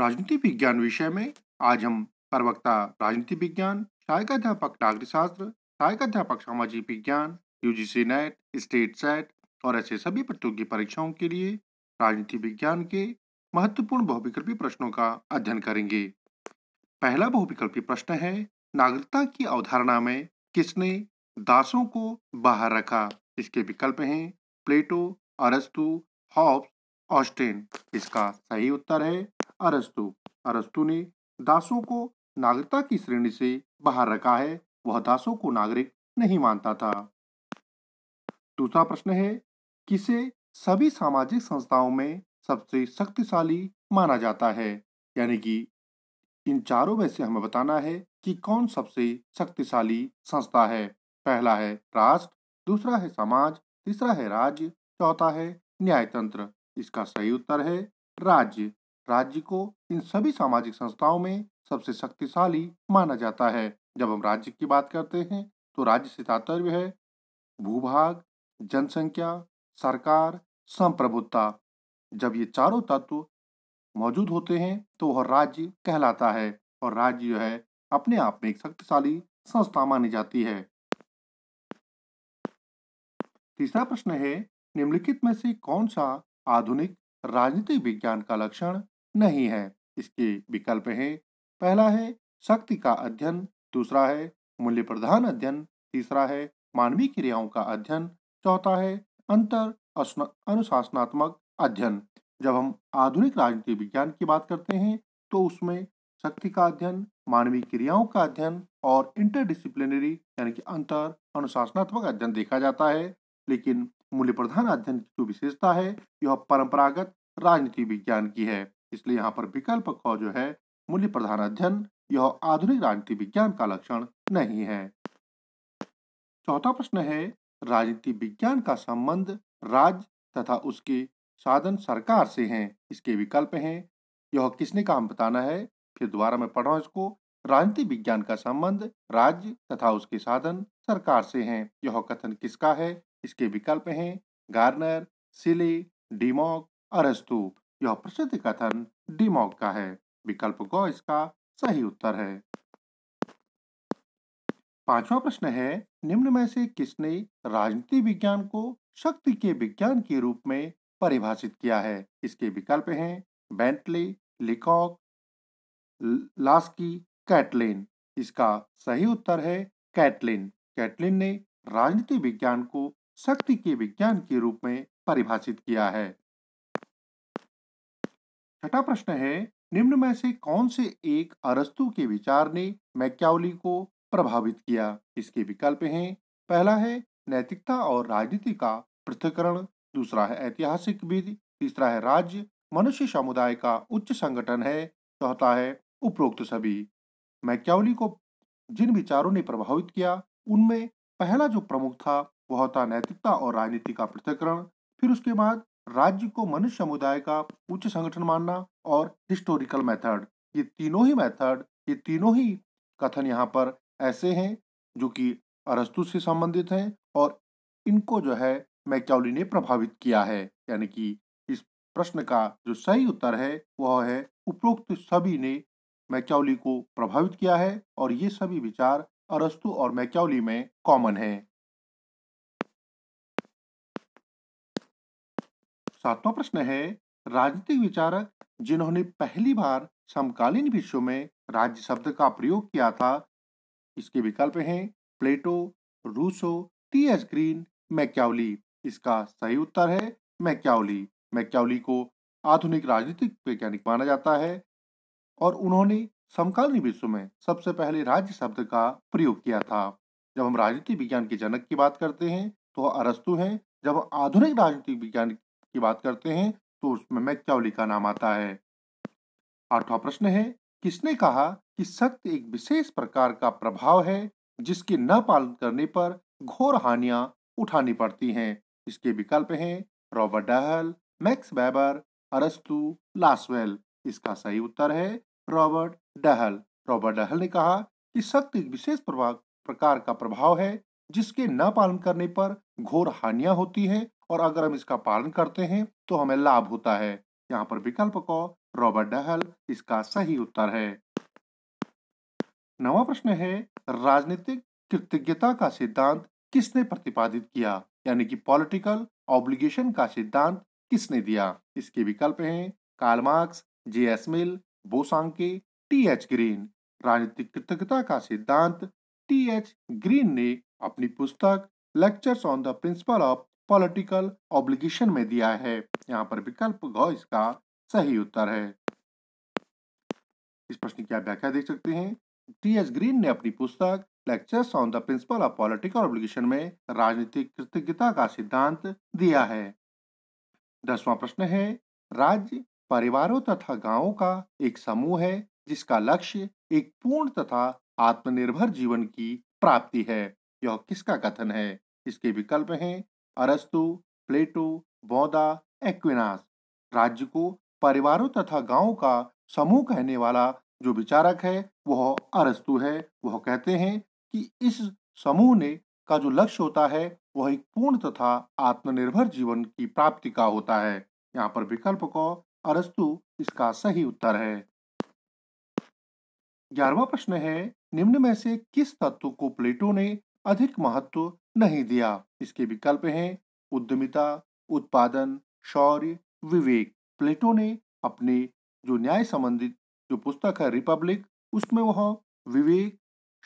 राजनीति विज्ञान विषय में आज हम प्रवक्ता राजनीति विज्ञान सहायक अध्यापक नागरिक शास्त्र अध्यापक सामाजिक विज्ञान यूजीसी नेट स्टेट सेट और ऐसे सभी प्रतियोगी परीक्षाओं के लिए राजनीति विज्ञान के महत्वपूर्ण बहुविकल्पी प्रश्नों का अध्ययन करेंगे पहला बहुविकल्पी प्रश्न है नागरिकता की अवधारणा में किसने दासों को बाहर रखा इसके विकल्प हैं प्लेटो अरस्तु हॉब्स ऑस्टेन इसका सही उत्तर है अरस्तु अरस्तु ने दासों को नागरिकता की श्रेणी से बाहर रखा है वह दासों को नागरिक नहीं मानता था दूसरा प्रश्न है किसे सभी सामाजिक संस्थाओं में सबसे शक्तिशाली माना जाता है यानी कि इन चारों में से हमें बताना है कि कौन सबसे शक्तिशाली संस्था है पहला है राष्ट्र दूसरा है समाज तीसरा है राज्य चौथा है न्यायतंत्र इसका सही उत्तर है राज्य राज्य को इन सभी सामाजिक संस्थाओं में सबसे शक्तिशाली माना जाता है जब हम राज्य की बात करते हैं तो राज्य से तात्पर्य है भूभाग जनसंख्या सरकार संप्रभुता जब ये चारों तत्व मौजूद होते हैं तो वह राज्य कहलाता है और राज्य जो है अपने आप में एक शक्तिशाली संस्था मानी जाती है तीसरा प्रश्न है निम्नलिखित में से कौन सा आधुनिक राजनीतिक विज्ञान का लक्षण नहीं है इसके विकल्प हैं पहला है शक्ति का अध्ययन दूसरा है मूल्य प्रधान अध्ययन तीसरा है मानवीय क्रियाओं का अध्ययन चौथा है अंतर अनुशासनात्मक अध्ययन जब हम आधुनिक राजनीति विज्ञान की बात करते हैं तो उसमें शक्ति का अध्ययन मानवीय क्रियाओं का अध्ययन और इंटरडिसिप्लिनरी यानी कि अंतर अनुशासनात्मक अध्ययन देखा जाता है लेकिन मूल्य प्रधान अध्ययन की जो विशेषता है यह परंपरागत राजनीति विज्ञान की है इसलिए यहाँ पर विकल्प क जो है मूल्य प्रधान अध्ययन यह आधुनिक राजनीति विज्ञान का लक्षण नहीं है चौथा प्रश्न है राजनीति विज्ञान का संबंध राज्य तथा उसके साधन सरकार से हैं इसके विकल्प हैं यह किसने काम बताना है फिर दोबारा मैं पढ़ रहा हूँ इसको राजनीति विज्ञान का संबंध राज्य तथा उसके साधन सरकार से हैं यह कथन किसका है इसके विकल्प हैं गार्नर सिले डिमोक अरस्तू यह प्रसिद्ध कथन डिमॉग का है विकल्प ग इसका सही उत्तर है पांचवा प्रश्न है निम्न में से किसने राजनीति विज्ञान को शक्ति के विज्ञान के रूप में परिभाषित किया है इसके विकल्प हैं बेंटली लिकॉक लास्की कैटलिन इसका सही उत्तर है कैटलिन कैटलिन ने राजनीति विज्ञान को शक्ति के विज्ञान के रूप में परिभाषित किया है छठा प्रश्न है निम्न में से कौन से एक अरस्तु के विचार ने मैक्यावली को प्रभावित किया इसके विकल्प हैं पहला है नैतिकता और राजनीति का पृथकरण दूसरा है ऐतिहासिक विधि तीसरा है राज्य मनुष्य समुदाय का उच्च संगठन है चौथा है उपरोक्त सभी मैक्यावली को जिन विचारों ने प्रभावित किया उनमें पहला जो प्रमुख था वह था नैतिकता और राजनीति का पृथकरण फिर उसके बाद राज्य को मनुष्य समुदाय का उच्च संगठन मानना और हिस्टोरिकल मेथड ये तीनों ही मेथड ये तीनों ही कथन यहाँ पर ऐसे हैं जो कि अरस्तु से संबंधित हैं और इनको जो है मैक्यावली ने प्रभावित किया है यानी कि इस प्रश्न का जो सही उत्तर है वह है उपरोक्त सभी ने मैक्यावली को प्रभावित किया है और ये सभी विचार अरस्तु और मैक्यावली में कॉमन है सातवां प्रश्न है राजनीतिक विचारक जिन्होंने पहली बार समकालीन विश्व में राज्य शब्द का प्रयोग किया था इसके विकल्प हैं Plato Rousseau T S Green Machiavelli इसका सही उत्तर है मैक्यावली मैक्यावली को आधुनिक राजनीतिक वैज्ञानिक माना जाता है और उन्होंने समकालीन विश्व में सबसे पहले राज्य शब्द का प्रयोग किया था जब हम राजनीतिक विज्ञान के जनक की बात करते हैं तो अरस्तु हैं जब आधुनिक राजनीतिक विज्ञान की बात करते हैं तो उसमें मैक्यावली का नाम आता है आठवां प्रश्न है किसने कहा कि सत्य एक विशेष प्रकार का प्रभाव है जिसके न पालन करने पर घोर हानियां उठानी पड़ती हैं इसके विकल्प हैं रॉबर्ट डहल मैक्स बैबर अरस्तु लासवेल इसका सही उत्तर है रॉबर्ट डहल रॉबर्ट डहल ने कहा कि सत्य एक विशेष प्रकार का प्रभाव है जिसके न पालन करने पर घोर हानियां होती है और अगर हम इसका पालन करते हैं तो हमें लाभ होता है यहाँ पर विकल्प को रॉबर्ट डहल इसका सही उत्तर है नवा प्रश्न है राजनीतिक कृतज्ञता का सिद्धांत किसने प्रतिपादित किया यानी कि पॉलिटिकल ऑब्लिगेशन का सिद्धांत किसने दिया इसके विकल्प हैं Karl Marx J S Mill Bosanquet T H Green राजनीतिक कृतज्ञता का सिद्धांत टी एच ग्रीन ने अपनी पुस्तक lectures on the principle of political obligation में दिया है यहाँ पर विकल्प घ इसका सही उत्तर है इस प्रश्न की आप व्याख्या देख सकते हैं टी एस ग्रीन ने अपनी पुस्तक lectures on the principle of political obligation में राजनीतिक कृतज्ञता का सिद्धांत दिया है दसवां प्रश्न है राज्य परिवारों तथा गांवों का एक समूह है जिसका लक्ष्य एक पूर्ण तथा आत्मनिर्भर जीवन की प्राप्ति है यह किसका कथन है इसके विकल्प हैं अरस्तु प्लेटो बौदा एक्विनास राज्य को परिवारों तथा गाँव का समूह कहने वाला जो विचारक है वह अरस्तु है वह कहते हैं कि इस समूह ने का जो लक्ष्य होता है वह एक पूर्ण तथा आत्मनिर्भर जीवन की प्राप्ति का होता है यहाँ पर विकल्प को अरस्तु इसका सही उत्तर है ग्यारहवा प्रश्न है निम्न में से किस तत्व को प्लेटो ने अधिक महत्व नहीं दिया इसके विकल्प हैं उद्यमिता उत्पादन शौर्य विवेक प्लेटो ने अपने जो न्याय संबंधित जो पुस्तक है रिपब्लिक उसमें वह विवेक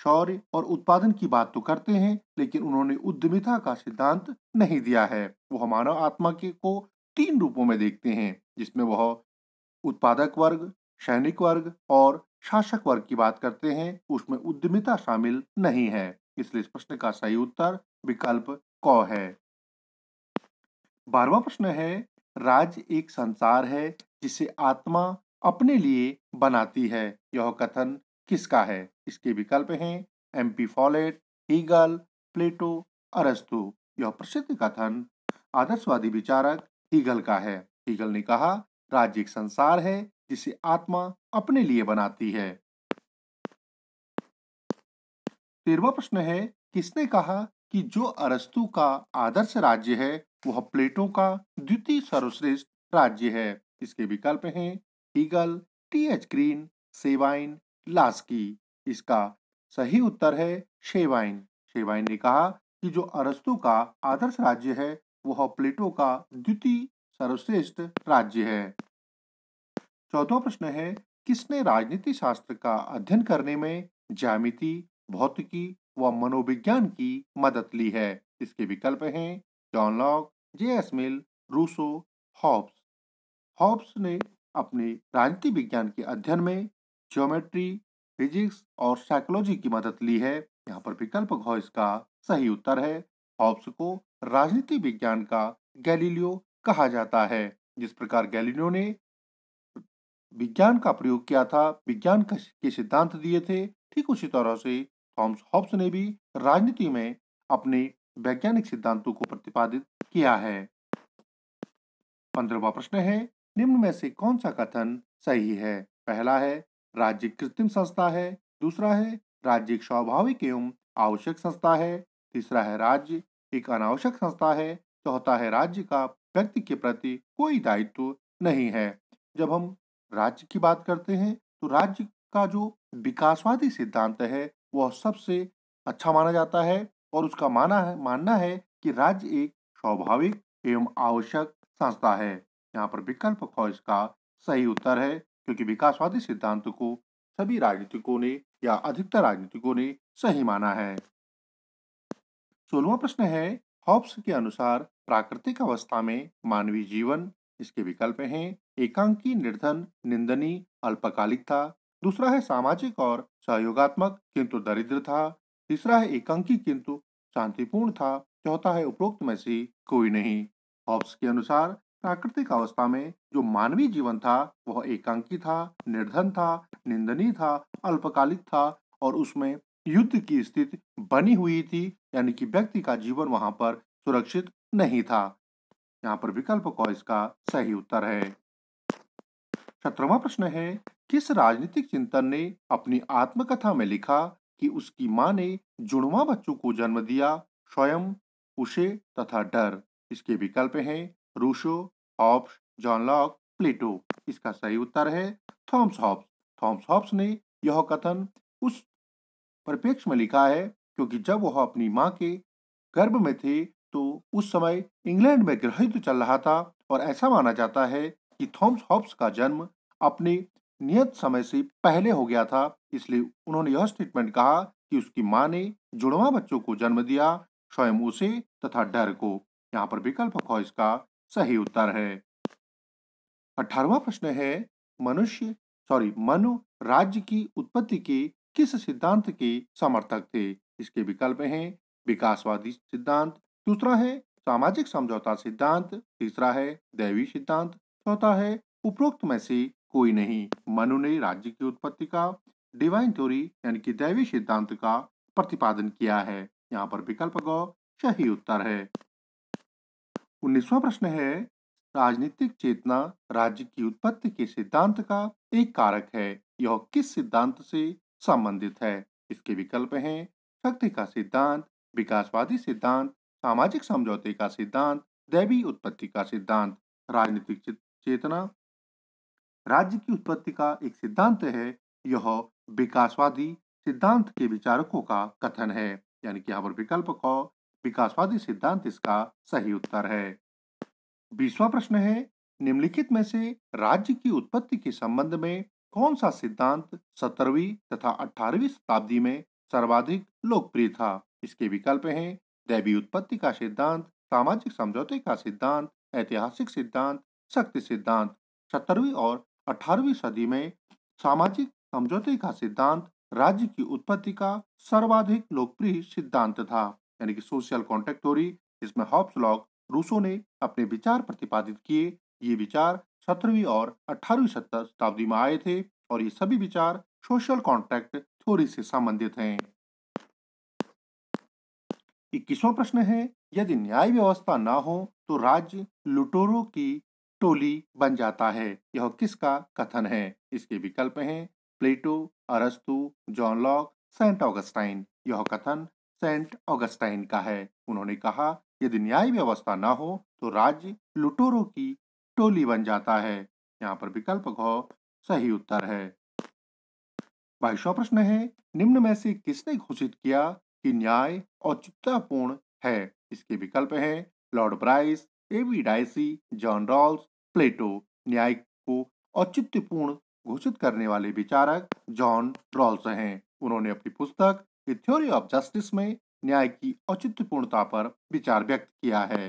शौर्य और उत्पादन की बात तो करते हैं लेकिन उन्होंने उद्यमिता का सिद्धांत नहीं दिया है वह मानव आत्मा के को तीन रूपों में देखते हैं जिसमें वह उत्पादक वर्ग सैनिक वर्ग और शासक वर्ग की बात करते हैं उसमें उद्यमिता शामिल नहीं है इसलिए इस प्रश्न का सही उत्तर विकल्प कौ है बारवा प्रश्न है राज्य एक संसार है जिसे आत्मा अपने लिए बनाती है यह कथन किसका है इसके विकल्प हैं M P Follett Hegel Plato अरस्तु यह प्रसिद्ध कथन आदर्शवादी विचारक हीगल का है हीगल ने कहा राज्य एक संसार है जिसे आत्मा अपने लिए बनाती है तेरवा प्रश्न है किसने कहा कि जो अरस्तु का आदर्श राज्य है वह प्लेटो का द्वितीय सर्वश्रेष्ठ राज्य है इसके विकल्प हैं Hegel T H Green Sabine Laski इसका सही उत्तर है शेवाइन शेवाइन ने कहा कि जो अरस्तु का आदर्श राज्य है वह प्लेटो का द्वितीय सर्वश्रेष्ठ राज्य है चौथा प्रश्न है किसने राजनीति शास्त्र का अध्ययन करने में ज्यामिति भौतिकी व मनोविज्ञान की मदद ली है इसके विकल्प हैं John Locke J S Mill Rousseau Hobbes Hobbes ने अपने राजनीति विज्ञान के अध्ययन में ज्योमेट्री फिजिक्स और साइकोलॉजी की मदद ली है यहाँ पर विकल्प घोष का सही उत्तर है हॉब्स को राजनीति विज्ञान का गैलीलियो कहा जाता है जिस प्रकार गैलीलियो ने विज्ञान का प्रयोग किया था विज्ञान के सिद्धांत दिए थे ठीक उसी तरह से थॉमस हॉब्स ने भी राजनीति में अपने वैज्ञानिक सिद्धांतों को प्रतिपादित किया है पंद्रहवा प्रश्न है निम्न में से कौन सा कथन सही है पहला है राज्य कृत्रिम संस्था है दूसरा है राज्य एक स्वाभाविक एवं आवश्यक संस्था है तीसरा है राज्य एक अनावश्यक संस्था है चौथा है राज्य का व्यक्ति के प्रति कोई दायित्व नहीं है जब हम राज्य की बात करते हैं तो राज्य का जो विकासवादी सिद्धांत है वह सबसे अच्छा माना जाता है और उसका माना है मानना है कि राज्य एक स्वाभाविक एवं आवश्यक संस्था है यहाँ पर विकल्प ख इसका सही उत्तर है क्योंकि विकासवादी सिद्धांत को सभी राजनीतिकों ने या अधिकतर राजनीतिकों ने सही माना है सोलवा प्रश्न है हॉब्स के अनुसार प्राकृतिक अवस्था में मानवीय जीवन इसके विकल्प हैं एकांकी निर्धन निंदनी अल्पकालिकता दूसरा है सामाजिक और सहयोगात्मक किंतु दरिद्र था तीसरा है एकांकी किंतु शांतिपूर्ण था चौथा है उपरोक्त में से कोई नहीं हॉब्स के अनुसार प्राकृतिक अवस्था में जो मानवीय जीवन था वह एकांकी था निर्धन था निंदनीय था अल्पकालिक था और उसमें युद्ध की स्थिति बनी हुई थी यानी कि व्यक्ति का जीवन वहां पर सुरक्षित नहीं था यहाँ पर विकल्प को इसका सही उत्तर है सत्रवा प्रश्न है किस राजनीतिक चिंतन ने अपनी आत्मकथा में लिखा कि उसकी मां ने जुड़वा बच्चों को जन्म दिया स्वयं उसे तथा डर इसके विकल्प हैं Rousseau Hobbes John Locke Plato इसका सही उत्तर है थॉम्स हॉब्स थॉम्स हॉब्स ने यह कथन उस परिप्रेक्ष्य में लिखा है क्योंकि जब वह अपनी माँ के गर्भ में थे तो उस समय इंग्लैंड में गृहित चल रहा था और ऐसा माना जाता है कि थॉम्स हॉब्स का जन्म अपने नियत समय से पहले हो गया था इसलिए उन्होंने यह स्टेटमेंट कहा कि उसकी मां ने जुड़वा बच्चों को जन्म दिया स्वयं उसे तथा डर को यहाँ पर विकल्प खोज का सही उत्तर है अठारवा प्रश्न है मनुष्य सॉरी मनु राज्य की उत्पत्ति के किस सिद्धांत के समर्थक थे इसके विकल्प हैं विकासवादी सिद्धांत दूसरा है सामाजिक समझौता सिद्धांत तीसरा है दैवी सिद्धांत चौथा है उपरोक्त में से कोई नहीं मनु ने राज्य की उत्पत्ति का डिवाइन थ्योरी यानी कि दैवी सिद्धांत का प्रतिपादन किया है यहाँ पर विकल्प गौ सही उत्तर है उन्नीसवा प्रश्न है राजनीतिक चेतना राज्य की उत्पत्ति के सिद्धांत का एक कारक है यह किस सिद्धांत से संबंधित है इसके विकल्प हैं शक्ति का सिद्धांत विकासवादी सिद्धांत सामाजिक समझौते का सिद्धांत दैवी उत्पत्ति का सिद्धांत राजनीतिक चेतना राज्य की उत्पत्ति का एक सिद्धांत है यह विकासवादी सिद्धांत के विचारकों का कथन है यानी कि यहाँ पर विकल्प क विकासवादी सिद्धांत इसका सही उत्तर है बीसवा प्रश्न है निम्नलिखित में से राज्य की उत्पत्ति के संबंध में कौन सा सिद्धांत सत्रहवीं तथा अठारहवीं शताब्दी में सर्वाधिक लोकप्रिय था इसके विकल्प हैं दैवी उत्पत्ति का सिद्धांत सामाजिक समझौते का सिद्धांत ऐतिहासिक सिद्धांत शक्ति सिद्धांत सत्तरवीं और 18वीं सदी में सामाजिक समझौते का सिद्धांत राज्य की उत्पत्ति का सर्वाधिक लोकप्रिय सिद्धांत था यानी कि सोशल कॉन्ट्रैक्ट थ्योरी इसमें हॉप्स लॉक रूसो ने अपने विचार प्रतिपादित किए ये विचार सत्रहवीं और अठारहवीं शताब्दी में आए थे और ये सभी विचार सोशल कॉन्ट्रैक्ट थ्योरी से संबंधित हैं इक्कीसवा प्रश्न है यदि न्याय व्यवस्था ना हो तो राज्य लुटोरों की टोली बन जाता है यह किसका कथन है इसके विकल्प हैं प्लेटो अरस्तु जॉन लॉक सेंट ऑगस्टाइन यह कथन सेंट ऑगस्टाइन का है उन्होंने कहा यदि न्याय व्यवस्था ना हो तो राज्य लुटोरों की टोली बन जाता है यहाँ पर विकल्प घ सही उत्तर है बाईसवा प्रश्न है निम्न में से किसने घोषित किया कि न्याय औचित्यपूर्ण है इसके विकल्प है Lord Bryce A V Dicey John Rawls Plato न्याय को औचित्यपूर्ण घोषित करने वाले विचारक जॉन रॉल्स हैं उन्होंने अपनी पुस्तक द थ्योरी ऑफ जस्टिस में न्याय की औचित्यपूर्णता पर विचार व्यक्त किया है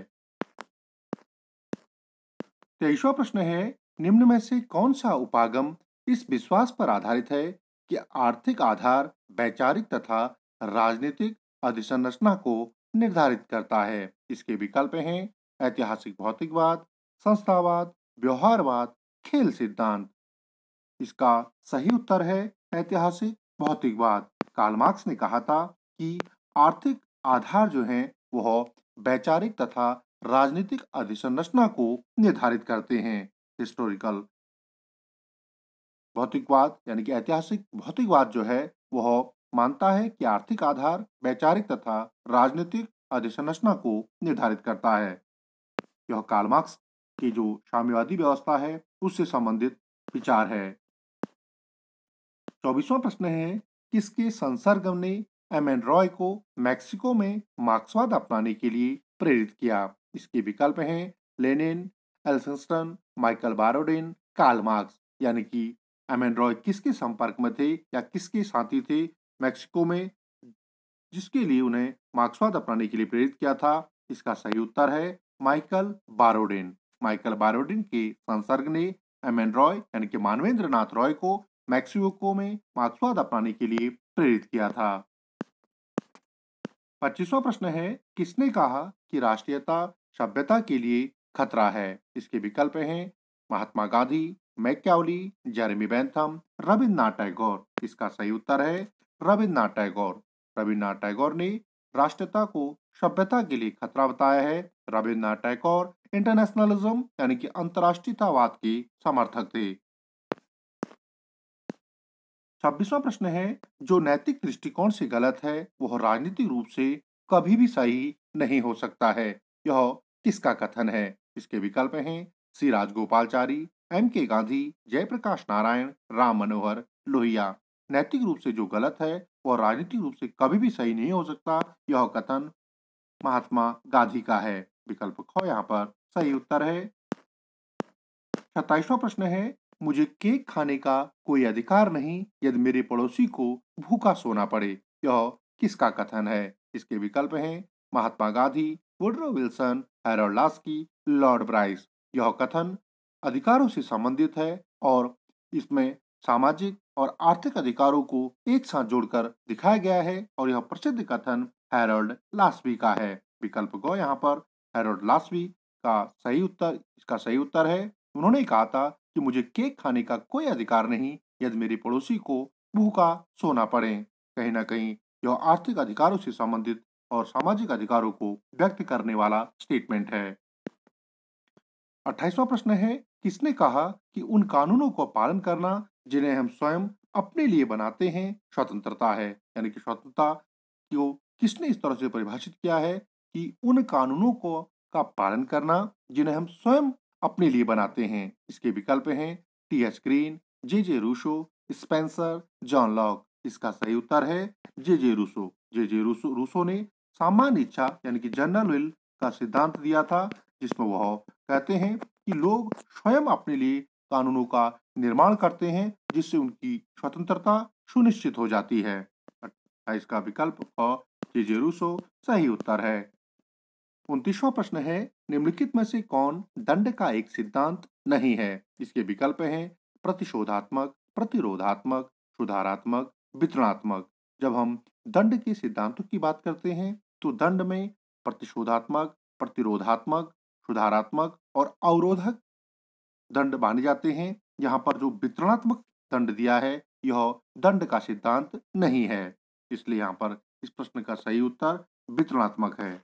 तेईसवा प्रश्न है निम्न में से कौन सा उपागम इस विश्वास पर आधारित है कि आर्थिक आधार वैचारिक तथा राजनीतिक अधिसंरचना को निर्धारित करता है इसके विकल्प हैं ऐतिहासिक भौतिकवाद संस्थावाद व्यवहारवाद खेल सिद्धांत इसका सही उत्तर है ऐतिहासिक भौतिकवाद कार्ल मार्क्स ने कहा था कि आर्थिक आधार जो है वह वैचारिक तथा राजनीतिक अधिसंरचना को निर्धारित करते हैं हिस्टोरिकल भौतिकवाद यानी कि ऐतिहासिक भौतिकवाद जो है वह मानता है कि आर्थिक आधार वैचारिक तथा राजनीतिक अधिसंरचना को निर्धारित करता है यह कार्लमार्क्स की जो साम्यवादी व्यवस्था है उससे संबंधित विचार है चौबीसवा प्रश्न है किसके संसर्ग ने एम एन रॉय को मैक्सिको में मार्क्सवाद अपनाने के लिए प्रेरित किया इसके विकल्प हैं लेनिन एल्सन माइकल बारोडेन कार्ल मार्क्स यानी कि एम एन रॉय किसके संपर्क में थे या किसके साथी थे मैक्सिको में जिसके लिए उन्हें मार्क्सवाद अपनाने के लिए प्रेरित किया था इसका सही उत्तर है माइकल बारोडिन माइकल बारोडिन के संसर्ग ने एम एन रॉय यानी कि मानवेंद्र नाथ रॉय को मैक्सिको में मार्क्सवाद अपनाने के लिए प्रेरित किया था पच्चीसवा प्रश्न है किसने कहा कि राष्ट्रीयता सभ्यता के लिए खतरा है इसके विकल्प हैं Mahatma Gandhi Machiavelli Jeremy Bentham Rabindranath Tagore इसका सही उत्तर है रविन्द्रनाथ टैगोर रविन्द्रनाथ टैगोर ने राष्ट्रता को सभ्यता के लिए खतरा बताया है रविन्द्रनाथ टैगोर इंटरनेशनलिज्म यानी कि अंतर्राष्ट्रीयतावाद के समर्थक थे छब्बीसवा प्रश्न है जो नैतिक दृष्टिकोण से गलत है वह राजनीतिक रूप से कभी भी सही नहीं हो सकता है यह किसका कथन है इसके विकल्प हैं सी राजगोपालचारी एम के गांधी जयप्रकाश नारायण राम मनोहर लोहिया नैतिक रूप से जो गलत है वह राजनीतिक रूप से कभी भी सही नहीं हो सकता यह कथन महात्मा गांधी का है विकल्प ख यहाँ पर सही उत्तर है सत्ताईसवा प्रश्न है मुझे केक खाने का कोई अधिकार नहीं यदि मेरे पड़ोसी को भूखा सोना पड़े यह किसका कथन है इसके विकल्प हैं Mahatma Gandhi Woodrow Wilson Harold Laski Lord Bryce यह कथन अधिकारों से संबंधित है और इसमें सामाजिक और आर्थिक अधिकारों को एक साथ जोड़कर दिखाया गया है और यह प्रसिद्ध कथन हैरोल्ड लास्वी का है विकल्प गौ यहाँ पर हेरोड लास्वी का सही उत्तर इसका सही उत्तर है उन्होंने कहा था कि मुझे केक खाने का कोई अधिकार नहीं यदि मेरे पड़ोसी को भूखा सोना पड़े कहीं ना कहीं यह आर्थिक अधिकारों से संबंधित और सामाजिक अधिकारों को व्यक्त करने वाला स्टेटमेंट है अट्ठाईसवा प्रश्न है किसने कहा कि उन कानूनों को पालन करना जिन्हें हम स्वयं अपने लिए बनाते हैं स्वतंत्रता है यानी कि स्वतंत्रता को किसने इस तरह से परिभाषित किया है कि उन कानूनों को का पालन करना जिन्हें हम स्वयं अपने लिए बनाते हैं इसके विकल्प हैं T H Green J J Rousseau Spencer John Locke इसका सही उत्तर है J J Rousseau J J Rousseau Rousseau ने सामान्य इच्छा यानी कि जनरल विल का सिद्धांत दिया था जिसमें वह कहते हैं कि लोग स्वयं अपने लिए कानूनों का निर्माण करते हैं जिससे उनकी स्वतंत्रता सुनिश्चित हो जाती है इसका विकल्प जे जे रूसो सही उत्तर है उनतीसवा प्रश्न है निम्नलिखित में से कौन दंड का एक सिद्धांत नहीं है इसके विकल्प हैं प्रतिशोधात्मक प्रतिरोधात्मक सुधारात्मक वितरणात्मक जब हम दंड के सिद्धांतों की बात करते हैं तो दंड में प्रतिशोधात्मक प्रतिरोधात्मक सुधारात्मक और अवरोधक दंड माने जाते हैं यहाँ पर जो वितरणात्मक दंड दिया है यह दंड का सिद्धांत नहीं है इसलिए यहाँ पर इस प्रश्न का सही उत्तर वितरणात्मक है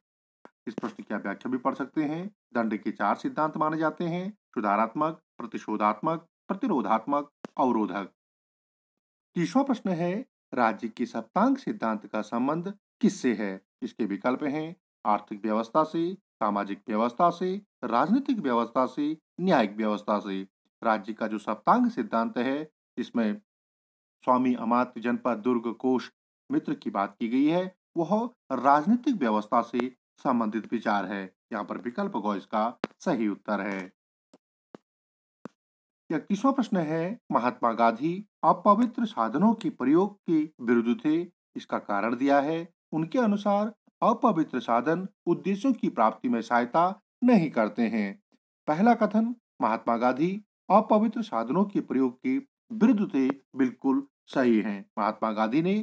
इस प्रश्न की आप व्याख्या भी पढ़ सकते हैं दंड के चार सिद्धांत माने जाते हैं सुधारात्मक प्रतिशोधात्मक प्रतिरोधात्मक अवरोधक तीसवा प्रश्न है राज्य के सप्तांग सिद्धांत का संबंध किससे है इसके विकल्प हैं आर्थिक व्यवस्था से सामाजिक व्यवस्था से राजनीतिक व्यवस्था से न्यायिक व्यवस्था से राज्य का जो सप्तांग सिद्धांत है इसमें स्वामी अमात्य जनपद दुर्ग कोष मित्र की बात की गई है वह राजनीतिक व्यवस्था से संबंधित विचार है यहाँ पर विकल्प गौ इसका सही उत्तर है इकतीसवा प्रश्न है महात्मा गांधी अपवित्र साधनों के प्रयोग के विरुद्ध थे इसका कारण दिया है उनके अनुसार अपवित्र साधन उद्देश्यों की प्राप्ति में सहायता नहीं करते हैं पहला कथन महात्मा गांधी अपवित्र साधनों के प्रयोग के विरुद्ध थे बिल्कुल सही है महात्मा गांधी ने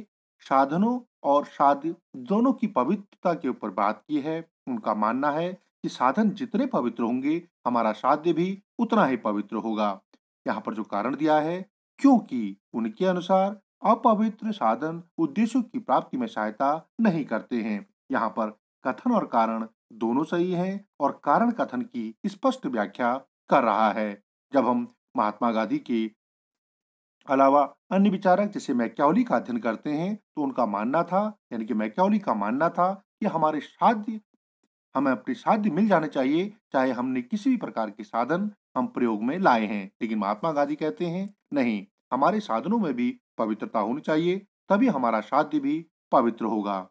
साधनों और शादी दोनों की पवित्रता के ऊपर बात की है उनका मानना है कि साधन जितने पवित्र होंगे हमारा साध्य भी उतना ही पवित्र होगा यहाँ पर जो कारण दिया है क्योंकि उनके अनुसार अपवित्र साधन उद्देश्यों की प्राप्ति में सहायता नहीं करते हैं यहाँ पर कथन और कारण दोनों सही हैं और कारण कथन की स्पष्ट व्याख्या कर रहा है जब हम महात्मा गांधी के अलावा अन्य विचारक जैसे मैक्यावली का अध्ययन करते हैं तो उनका मानना था यानी कि मैक्यावली का मानना था कि हमारे साध्य हमें अपने साध्य मिल जाने चाहिए चाहे हमने किसी भी प्रकार के साधन हम प्रयोग में लाए हैं लेकिन महात्मा गांधी कहते हैं नहीं हमारे साधनों में भी पवित्रता होनी चाहिए तभी हमारा साध्य भी पवित्र होगा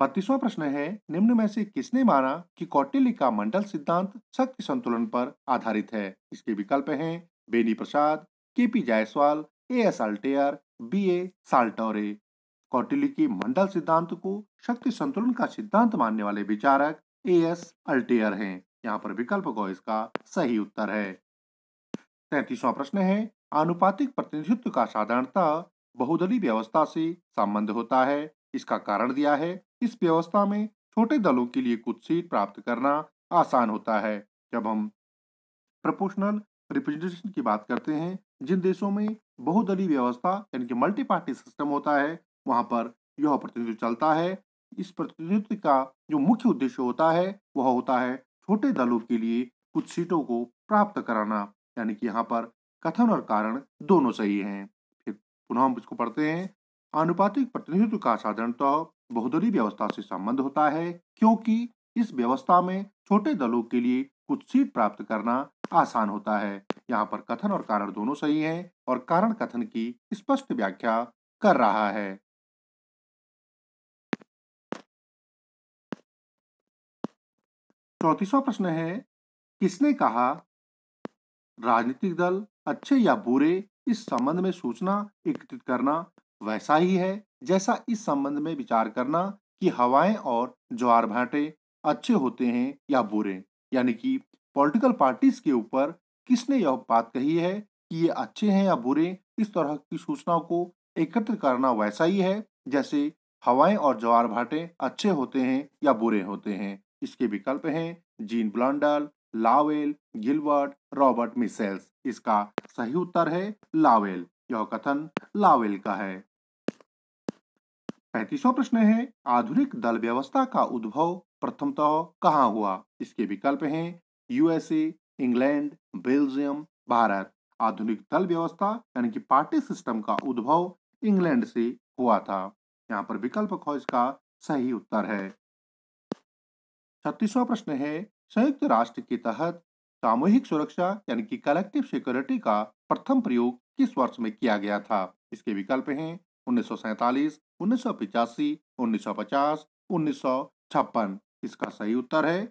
बत्तीसवा प्रश्न है निम्न में से किसने माना कि कौटिल्य का मंडल सिद्धांत शक्ति संतुलन पर आधारित है इसके विकल्प हैं Beni Prasad K P Jayaswal A S Altekar B A Saletore Kautilya के मंडल सिद्धांत को शक्ति संतुलन का सिद्धांत मानने वाले विचारक ए एस अल्टेयर हैं यहाँ पर विकल्प को इसका सही उत्तर है तैतीसवा प्रश्न है आनुपातिक प्रतिनिधित्व का साधारणतः बहुदलीय व्यवस्था से संबंध होता है इसका कारण दिया है इस व्यवस्था में छोटे दलों के लिए कुछ सीट प्राप्त करना आसान होता है जब हम प्रपोशनल रिप्रेजेंटेशन की बात करते हैं जिन देशों में बहुदलीय व्यवस्था यानी कि मल्टी पार्टी सिस्टम होता है वहां पर यह प्रतिनिधित्व चलता है इस प्रतिनिधित्व का जो मुख्य उद्देश्य होता है वह होता है छोटे दलों के लिए कुछ सीटों को प्राप्त कराना यानी कि यहाँ पर कथन और कारण दोनों सही हैं फिर पुनः हम इसको पढ़ते हैं आनुपातिक प्रतिनिधित्व का साधारणतः बहुदलीय व्यवस्था से संबंध होता है क्योंकि इस व्यवस्था में छोटे दलों के लिए कुछ सीट प्राप्त करना आसान होता है यहाँ पर कथन और कारण दोनों सही हैं और कारण कथन की स्पष्ट व्याख्या कर रहा है चौतीसवा प्रश्न है किसने कहा राजनीतिक दल अच्छे या बुरे इस संबंध में सूचना एकत्रित करना वैसा ही है जैसा इस संबंध में विचार करना कि हवाएं और ज्वार भाटे अच्छे होते हैं या बुरे यानी कि पॉलिटिकल पार्टीज के ऊपर किसने यह बात कही है कि ये अच्छे हैं या बुरे इस तरह की सूचनाओं को एकत्र करना वैसा ही है जैसे हवाएं और ज्वार भाटे अच्छे होते हैं या बुरे होते हैं इसके विकल्प हैं जीन ब्लॉन्डल लावेल गिलवर्ट रॉबर्ट मिसेल्स इसका सही उत्तर है लावेल यह कथन लावेल का है पैंतीसवा प्रश्न है आधुनिक दल व्यवस्था का उद्भव प्रथमतः कहाँ हुआ इसके विकल्प हैं यूएसए इंग्लैंड बेल्जियम भारत आधुनिक दल व्यवस्था यानी कि पार्टी सिस्टम का उद्भव इंग्लैंड से हुआ था यहाँ पर विकल्प खोज इसका सही उत्तर है छत्तीसवा प्रश्न है संयुक्त राष्ट्र के तहत सामूहिक सुरक्षा यानी कि कलेक्टिव सिक्योरिटी का प्रथम प्रयोग किस वर्ष में किया गया था इसके विकल्प हैं उन्नीस सौ सैतालीस उन्नीस सौ पिचासी उन्नीस सौ पचास उन्नीस सौ छप्पन इसका सही उत्तर है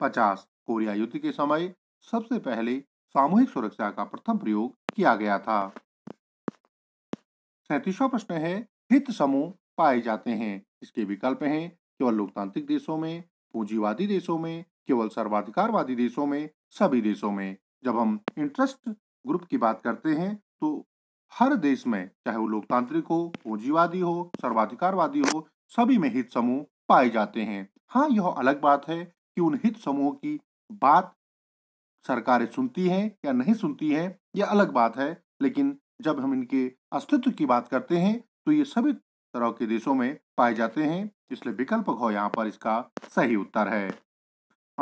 पचास कोरिया युद्ध के समय सबसे पहले सामूहिक सुरक्षा का प्रथम प्रयोग किया गया था सैतीसवा प्रश्न है हित समूह पाए जाते हैं इसके विकल्प हैं केवल लोकतांत्रिक देशों में पूंजीवादी देशों में केवल सर्वाधिकारवादी देशों में सभी देशों में जब हम इंटरेस्ट ग्रुप की बात करते हैं तो हर देश में चाहे वो लोकतांत्रिक हो पूंजीवादी हो सर्वाधिकारवादी हो सभी में हित समूह पाए जाते हैं हाँ यह अलग बात है कि उन हित समूह की बात सरकारें सुनती हैं या नहीं सुनती हैं यह अलग बात है लेकिन जब हम इनके अस्तित्व की बात करते हैं तो ये सभी तरह के देशों में पाए जाते हैं इसलिए विकल्प घो यहाँ पर इसका सही उत्तर है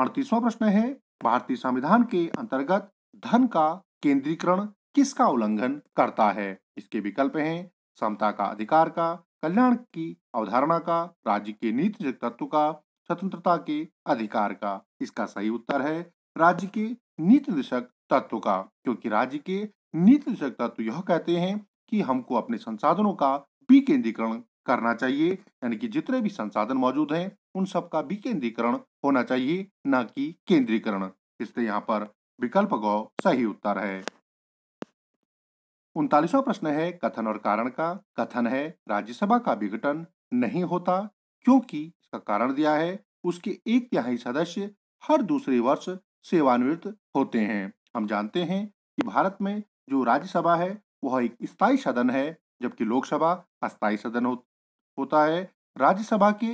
अड़तीसवा प्रश्न है भारतीय संविधान के अंतर्गत धन का केंद्रीकरण किसका उल्लंघन करता है इसके विकल्प हैं समता का अधिकार का कल्याण की अवधारणा का राज्य के नीति तत्व का स्वतंत्रता के अधिकार का इसका सही उत्तर है राज्य के नीति दिशक तत्व का क्योंकि राज्य के नीति दिशक तत्व यह कहते हैं कि हमको अपने संसाधनों का विकेंद्रीकरण करना चाहिए यानी कि जितने भी संसाधन मौजूद हैं उन सब का विकेंद्रीकरण होना चाहिए न कि केंद्रीकरण इसलिए यहाँ पर विकल्प गौ सही उत्तर है उनतालीसवा प्रश्न है कथन और कारण का कथन है राज्यसभा का विघटन नहीं होता क्योंकि इसका कारण दिया है उसके एक तिहाई सदस्य हर दूसरे वर्ष सेवानिवृत्त होते हैं हम जानते हैं कि भारत में जो राज्यसभा है वह एक स्थायी सदन है जबकि लोकसभा अस्थायी सदन हो, होता है राज्यसभा के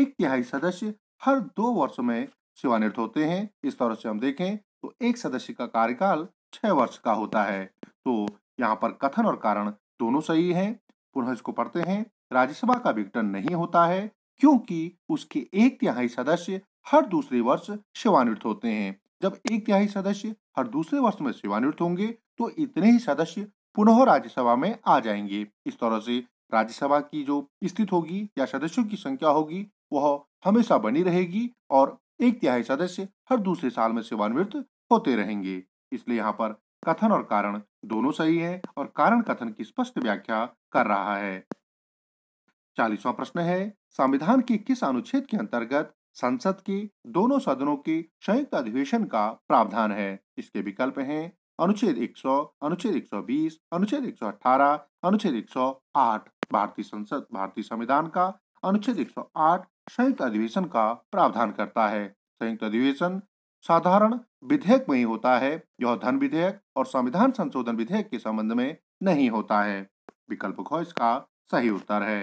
एक तिहाई सदस्य हर दो वर्ष में सेवानिवृत्त होते हैं इस तरह से हम देखें तो एक सदस्य का कार्यकाल छह वर्ष का होता है तो यहाँ पर कथन और कारण दोनों सही है पुनः इसको पढ़ते हैं राज्यसभा का विघटन नहीं होता है क्योंकि उसके एक तिहाई सदस्य हर दूसरे वर्ष सेवानिवृत्त होते हैं जब एक तिहाई सदस्य हर दूसरे वर्ष में सेवानिवृत्त होंगे तो इतने ही सदस्य पुनः राज्यसभा में आ जाएंगे इस तरह से राज्यसभा की जो स्थित होगी या सदस्यों की संख्या होगी वह हमेशा बनी रहेगी और एक तिहाई सदस्य हर दूसरे साल में सेवानिवृत्त होते रहेंगे इसलिए यहाँ पर कथन और कारण दोनों सही है और कारण कथन की स्पष्ट व्याख्या कर रहा है चालीसवा प्रश्न है संविधान के किस अनुच्छेद के अंतर्गत संसद के दोनों सदनों के संयुक्त अधिवेशन का प्रावधान है इसके विकल्प हैं अनुच्छेद 100, अनुच्छेद 120, अनुच्छेद 118, अनुच्छेद 108 भारतीय संसद भारतीय संविधान का अनुच्छेद 108 संयुक्त अधिवेशन का प्रावधान करता है संयुक्त अधिवेशन साधारण विधेयक में ही होता है यह धन विधेयक और संविधान संशोधन विधेयक के संबंध में नहीं होता है विकल्प घ इसका सही उत्तर है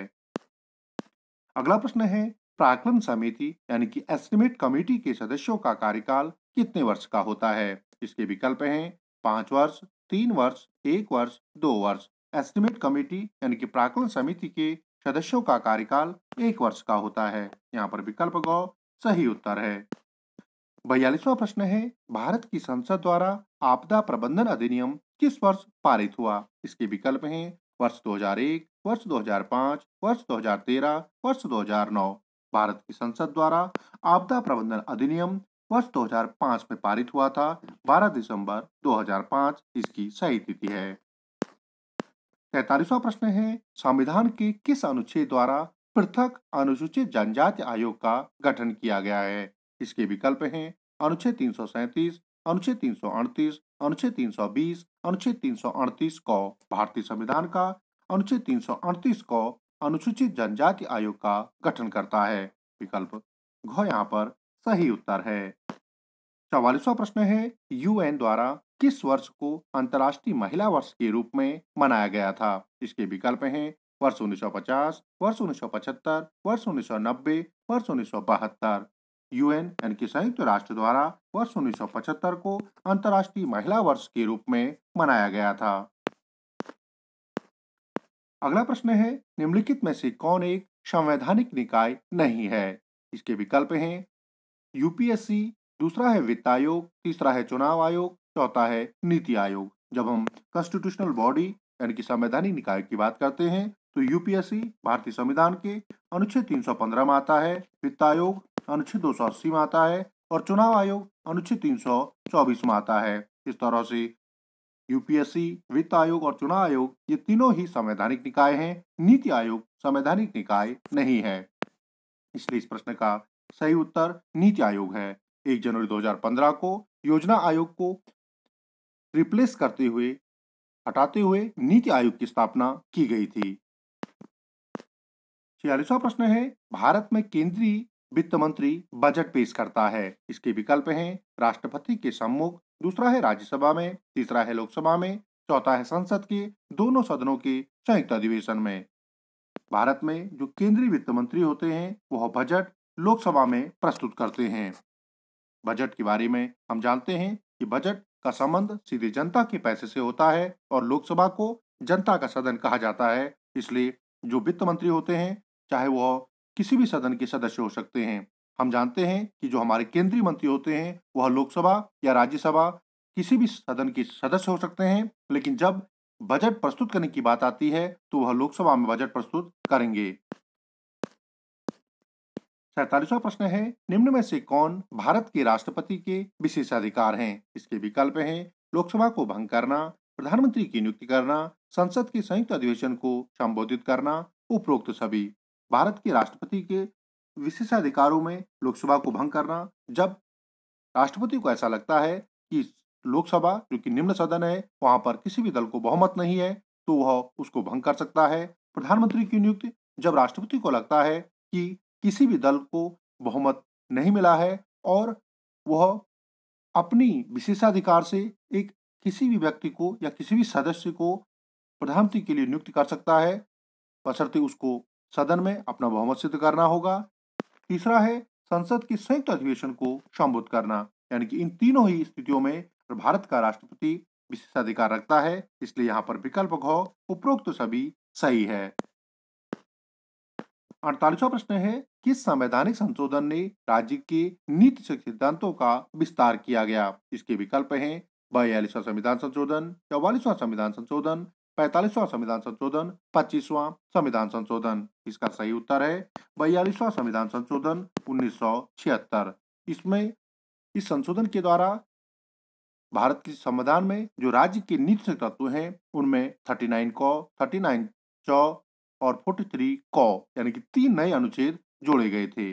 अगला प्रश्न है प्राकलन समिति यानी कि एस्टिमेट कमेटी के सदस्यों का कार्यकाल कितने वर्ष का होता है इसके विकल्प हैं पांच वर्ष तीन वर्ष एक वर्ष दो वर्ष एस्टिमेट कमेटी यानी कि प्राकलन समिति के सदस्यों का कार्यकाल एक वर्ष का होता है यहाँ पर विकल्प गौ सही उत्तर है बयालीसवा प्रश्न है भारत की संसद द्वारा आपदा प्रबंधन अधिनियम किस वर्ष पारित हुआ इसके विकल्प हैं वर्ष 2001, वर्ष 2005, वर्ष 2013, वर्ष 2009। भारत की संसद द्वारा आपदा प्रबंधन अधिनियम वर्ष 2005 में पारित हुआ था 12 दिसंबर 2005 इसकी सही तिथि है तैतालीसवा प्रश्न है संविधान के किस अनुच्छेद द्वारा पृथक अनुसूचित जनजाति आयोग का गठन किया गया है इसके विकल्प हैं अनुच्छेद तीन अनुच्छेद तीन अनुच्छेद 320, अनुच्छेद 338 को भारतीय संविधान का अनुच्छेद 338 को अनुसूचित जनजाति आयोग का गठन करता है विकल्प घ यहाँ पर सही उत्तर है चौवालीसवा प्रश्न है यूएन द्वारा किस वर्ष को अंतर्राष्ट्रीय महिला वर्ष के रूप में मनाया गया था इसके विकल्प है वर्ष 1950, वर्ष 1975, वर्ष 1990, वर्ष उन्नीस यूएन यानी कि संयुक्त राष्ट्र द्वारा वर्ष 1975 को अंतर्राष्ट्रीय महिला वर्ष के रूप में मनाया गया था अगला प्रश्न है निम्नलिखित में से कौन एक संवैधानिक निकाय नहीं है इसके विकल्प हैं यूपीएससी दूसरा है वित्त आयोग तीसरा है चुनाव आयोग चौथा है नीति आयोग जब हम कॉन्स्टिट्यूशनल बॉडी यानी कि संवैधानिक निकाय की बात करते हैं तो यूपीएससी भारतीय संविधान के अनुच्छेद 315 में आता है वित्त आयोग अनुच्छेद 280 में आता है और चुनाव आयोग अनुच्छेद 324 में आता है इस तरह से यूपीएससी वित्त आयोग और चुनाव आयोग ये तीनों ही संवैधानिक निकाय हैं नीति आयोग संवैधानिक निकाय नहीं है इसलिए इस प्रश्न का सही उत्तर नीति आयोग है एक जनवरी 2015 को योजना आयोग को रिप्लेस करते हुए हटाते हुए नीति आयोग की स्थापना की गई थी छियालीसवा प्रश्न है भारत में केंद्रीय वित्त मंत्री बजट पेश करता है इसके विकल्प हैं राष्ट्रपति के सम्मुख दूसरा है राज्यसभा में तीसरा है लोकसभा में चौथा है संसद के दोनों सदनों के संयुक्त अधिवेशन में भारत में जो केंद्रीय वित्त मंत्री होते हैं वह बजट लोकसभा में प्रस्तुत करते हैं बजट के बारे में हम जानते हैं कि बजट का संबंध सीधे जनता के पैसे से होता है और लोकसभा को जनता का सदन कहा जाता है इसलिए जो वित्त मंत्री होते हैं चाहे वह किसी भी सदन के सदस्य हो सकते हैं हम जानते हैं कि जो हमारे केंद्रीय मंत्री होते हैं वह लोकसभा या राज्यसभा किसी भी सदन के सदस्य हो सकते हैं लेकिन जब बजट प्रस्तुत करने की बात आती है तो वह लोकसभा में बजट प्रस्तुत करेंगे सैतालीसवा प्रश्न है निम्न में से कौन भारत के राष्ट्रपति के विशेषाधिकार हैं इसके विकल्प हैं लोकसभा को भंग करना प्रधानमंत्री की नियुक्ति करना संसद के संयुक्त अधिवेशन को संबोधित करना उपरोक्त सभी भारत के राष्ट्रपति के विशेषाधिकारों में लोकसभा को भंग करना जब राष्ट्रपति को ऐसा लगता है कि लोकसभा जो कि निम्न सदन है वहां पर किसी भी दल को बहुमत नहीं है तो वह उसको भंग कर सकता है प्रधानमंत्री की नियुक्ति जब राष्ट्रपति को लगता है कि किसी भी दल को बहुमत नहीं मिला है और वह अपनी विशेषाधिकार से एक किसी भी व्यक्ति को या किसी भी सदस्य को प्रधानमंत्री के लिए नियुक्त कर सकता है बशर्ते उसको सदन में अपना बहुमत सिद्ध करना होगा तीसरा है संसद के संयुक्त अधिवेशन को संबोधित करना यानी कि इन तीनों ही स्थितियों में भारत का राष्ट्रपति विशेषाधिकार रखता है इसलिए यहाँ पर विकल्प घ उपरोक्त तो सभी सही है अड़तालीसवा प्रश्न है किस संवैधानिक संशोधन ने राज्य के नीति सिद्धांतों का विस्तार किया गया इसके विकल्प है बयालीसवा संविधान संशोधन चौवालीसवा संविधान संशोधन पैतालीसवा संविधान संशोधन पच्चीसवा संविधान संशोधन इसका सही उत्तर है बयालीसवा संविधान संशोधन उन्नीस इसमें इस संशोधन के द्वारा भारत के संविधान में जो राज्य के नीति तत्व हैं उनमें 39 को 39 चौ और 43 कौ यानी कि तीन नए अनुच्छेद जोड़े गए थे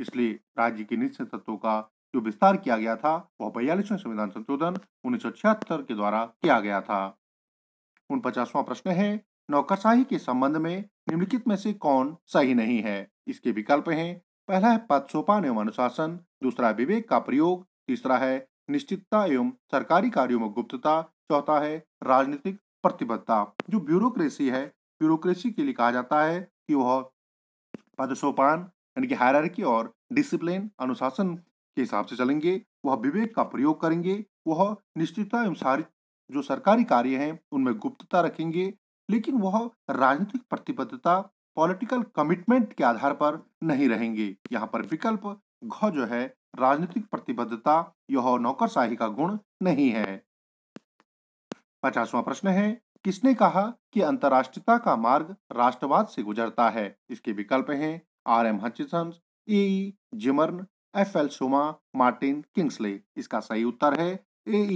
इसलिए राज्य के निश्चित तत्वों का जो विस्तार किया गया था वह बयालीसवें संविधान संशोधन उन्नीस के द्वारा किया गया था उन पचासवां प्रश्न है नौकरशाही के संबंध में निम्नलिखित में से कौन सही नहीं है इसके विकल्प हैं पहला है पद सोपान एवं अनुशासन दूसरा विवेक का प्रयोग तीसरा है निश्चितता एवं सरकारी कार्यों में गुप्तता चौथा है राजनीतिक प्रतिबद्धता जो ब्यूरोक्रेसी है ब्यूरोक्रेसी के लिए कहा जाता है कि वह पद सोपान यानी कि हायरार्की और डिसिप्लिन अनुशासन के हिसाब से चलेंगे वह विवेक का प्रयोग करेंगे वह निश्चितता एवं सारी जो सरकारी कार्य हैं उनमें गुप्तता रखेंगे लेकिन वह राजनीतिक प्रतिबद्धता पॉलिटिकल कमिटमेंट के आधार पर नहीं रहेंगे यहाँ पर विकल्प घ जो है राजनीतिक प्रतिबद्धता यह नौकरशाही का गुण नहीं है पचासवा प्रश्न है किसने कहा कि अंतर्राष्ट्रीयता का मार्ग राष्ट्रवाद से गुजरता है इसके विकल्प हैं R M Hutchison A Zimmern F L Schuman Martin Kingsley इसका सही उत्तर है ए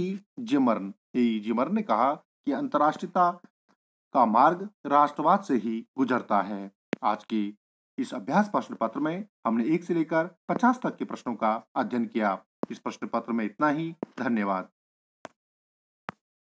जिमर्न ए जिमर्न ने कहा कि अंतर्राष्ट्रीयता का मार्ग राष्ट्रवाद से ही गुजरता है आज के इस अभ्यास प्रश्न पत्र में हमने एक से लेकर पचास तक के प्रश्नों का अध्ययन किया इस प्रश्न पत्र में इतना ही धन्यवाद